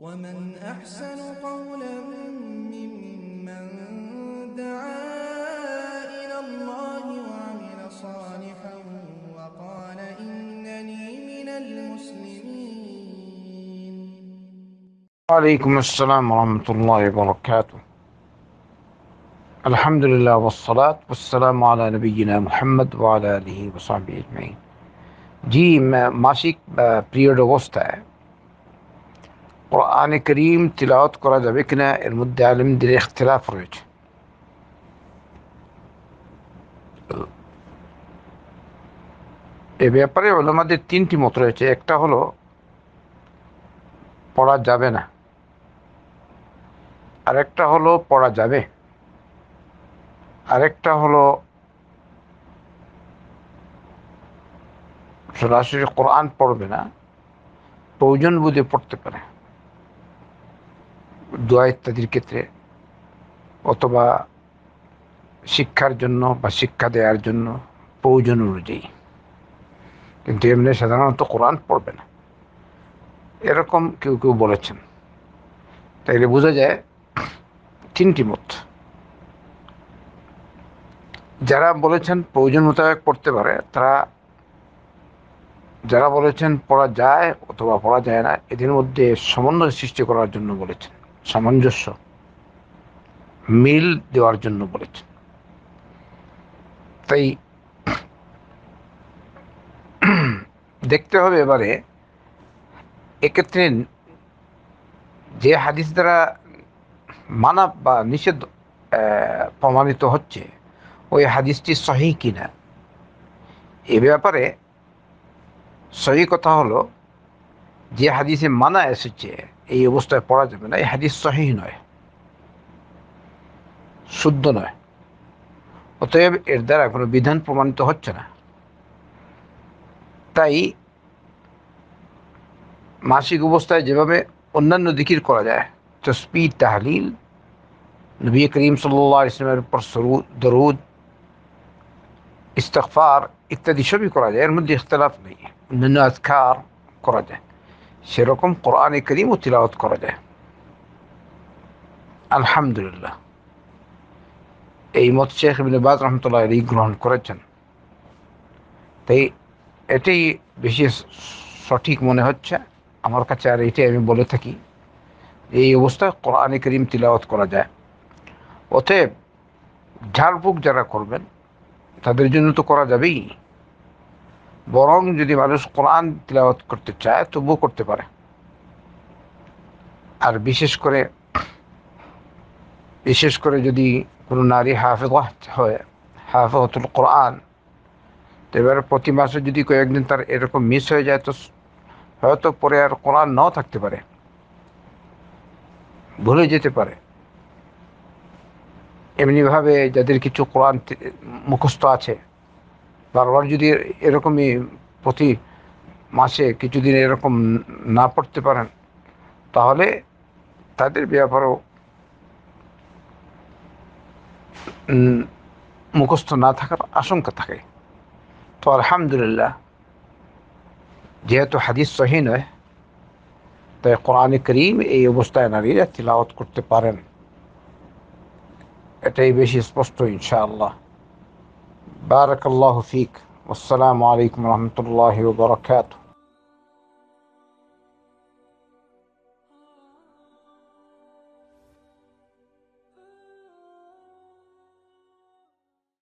ومن أحسن قولا ممن دعا إلى الله وعمل صالحا وقال إنني من المسلمين عليكم السلام ورحمة الله وبركاته الحمد لله والصلاة والسلام على نبينا محمد وعلى آله وصحبه أجمعين জি ماشيك period অবস্থায় কোরআনে করিম তিলাওয়াত করা যাবে কিনা এর মধ্যে আলিমদের ইখতলাফ রয়েছে এ ব্যাপারে ওলামাদের তিনটি মত রয়েছে একটা হলো পড়া যাবে না আরেকটা হলো পড়া যাবে আরেকটা হলো সরাসরি কোরআন পড়বে না প্রয়োজন বুঝে পড়তে পারে দোয়া ইত্যাদির ক্ষেত্রে অথবা শিক্ষার জন্য বা শিক্ষা দেওয়ার জন্য প্রয়োজন অনুযায়ী কিন্তু এমনি সাধারণত কোরআন পড়বে না এরকম কেউ কেউ বলেছেন তাইলে বোঝা যায় তিনটি মত যারা বলেছেন প্রয়োজন মোতাবেক পড়তে পারে তারা যারা বলেছেন পড়া যায় অথবা পড়া যায় না এদের মধ্যে সমন্বয় সৃষ্টি করার জন্য বলেছেন সামঞ্জস্য মিল দেওয়ার জন্য বলেছেন তাই দেখতে হবে এবারে এক্ষেত্রে যে হাদিস দ্বারা মানা বা নিষেধ প্রমাণিত হচ্ছে ওই হাদিসটি সহি কিনা এ ব্যাপারে সহি কথা হলো যে হাদিসে মানা এসেছে এই অবস্থায় পড়া যাবে না এই হাদিস সহি নয় শুদ্ধ নয় অতএব এর দ্বারা কোনো বিধান প্রমাণিত হচ্ছে না তাই মাসিক অবস্থায় যেভাবে অন্যান্য দিকির করা যায় তসপি তাহলিল নবী করিম সাল্লা ইসলামের উপর দরুদ ইস্তফার ইত্যাদি সবই করা যায় এর মধ্যে ইখতলাফ নেই অন্যান্য আজকার করা যায় সেরকম কোরআনে করিমও তিলাওয়াত করা যায় আলহামদুলিল্লাহ এই মত শেখ বাজ রহমতুল্লাহ এই গ্রহণ করেছেন তাই এটাই বেশি সঠিক মনে হচ্ছে আমার কাছে আর এটাই আমি বলে থাকি এই অবস্থায় কোরআনে করিম তিলাওয়াত করা যায় অতএব ঝাড়ফুঁক যারা করবেন তাদের জন্য তো করা যাবেই বরং যদি মানুষ কোরআন তিলাওয়াত করতে চায় তবুও করতে পারে আর বিশেষ করে বিশেষ করে যদি কোনো নারী হাফেজ হয় হাফেজতুল কোরআন তো এবার প্রতি মাসে যদি কয়েকদিন তার এরকম মিস হয়ে যায় তো হয়তো পরে আর কোরআন নাও থাকতে পারে ভুলে যেতে পারে এমনিভাবে যাদের কিছু কোরআন মুখস্থ আছে বারবার যদি এরকমই প্রতি মাসে কিছুদিন এরকম না পড়তে পারেন তাহলে তাদের ব্যাপারেও মুখস্থ না থাকার আশঙ্কা থাকে তো আলহামদুলিল্লাহ যেহেতু হাদিস সহি নয় তাই কোরআন করিম এই অবস্থায় নারীরা তিলাওয়াত করতে পারেন এটাই বেশি স্পষ্ট ইনশাআল্লাহ بارك الله فيك والسلام عليكم ورحمة الله وبركاته